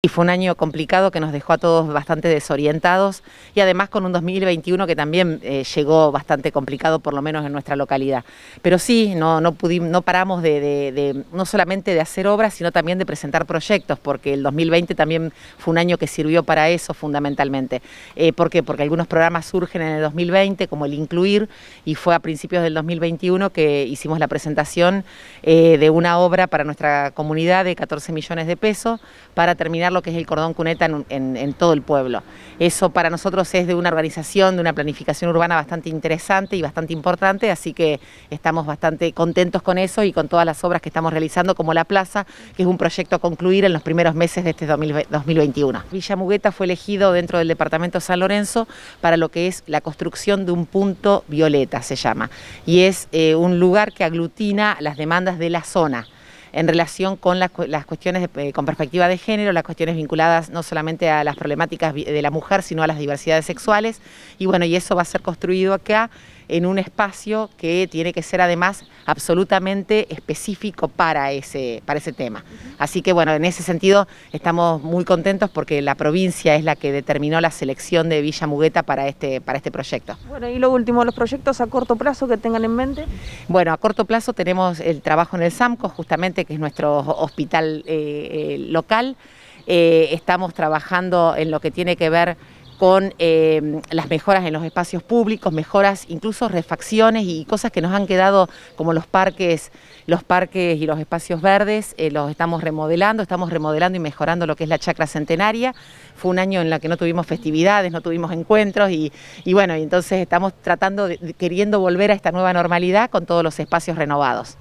Y fue un año complicado que nos dejó a todos bastante desorientados y además con un 2021 que también eh, llegó bastante complicado, por lo menos en nuestra localidad. Pero sí, no, no, pudimos, no paramos de, no solamente de hacer obras, sino también de presentar proyectos, porque el 2020 también fue un año que sirvió para eso fundamentalmente. Eh, ¿Por qué? Porque algunos programas surgen en el 2020, como el Incluir, y fue a principios del 2021 que hicimos la presentación eh, de una obra para nuestra comunidad de 14 millones de pesos para terminar lo que es el cordón cuneta en, todo el pueblo. Eso para nosotros es de una organización, de una planificación urbana bastante interesante y bastante importante, así que estamos bastante contentos con eso y con todas las obras que estamos realizando, como La Plaza, que es un proyecto a concluir en los primeros meses de este 2021. Villa Mugueta fue elegido dentro del departamento San Lorenzo para lo que es la construcción de un punto violeta, se llama, y es eh, un lugar que aglutina las demandas de la zona en relación con las, cuestiones eh, con perspectiva de género, las cuestiones vinculadas no solamente a las problemáticas de la mujer, sino a las diversidades sexuales. Y bueno, y eso va a ser construido acá en un espacio que tiene que ser además absolutamente específico para ese, para ese tema. Así que bueno, en ese sentido estamos muy contentos porque la provincia es la que determinó la selección de Villa Mugueta para este, para este proyecto. Bueno, y lo último, los proyectos a corto plazo que tengan en mente. Bueno, a corto plazo tenemos el trabajo en el SAMCO, justamente, que es nuestro hospital eh, eh, local. Eh, estamos trabajando en lo que tiene que ver con em, las mejoras en los espacios públicos, mejoras, incluso refacciones y cosas que nos han quedado como los parques, los parques y los espacios verdes, eh, los estamos remodelando, estamos remodelando y mejorando lo que es la chacra centenaria. Fue un año en el que no tuvimos festividades, no tuvimos encuentros y, y bueno, entonces estamos tratando queriendo volver a esta nueva normalidad con todos los espacios renovados.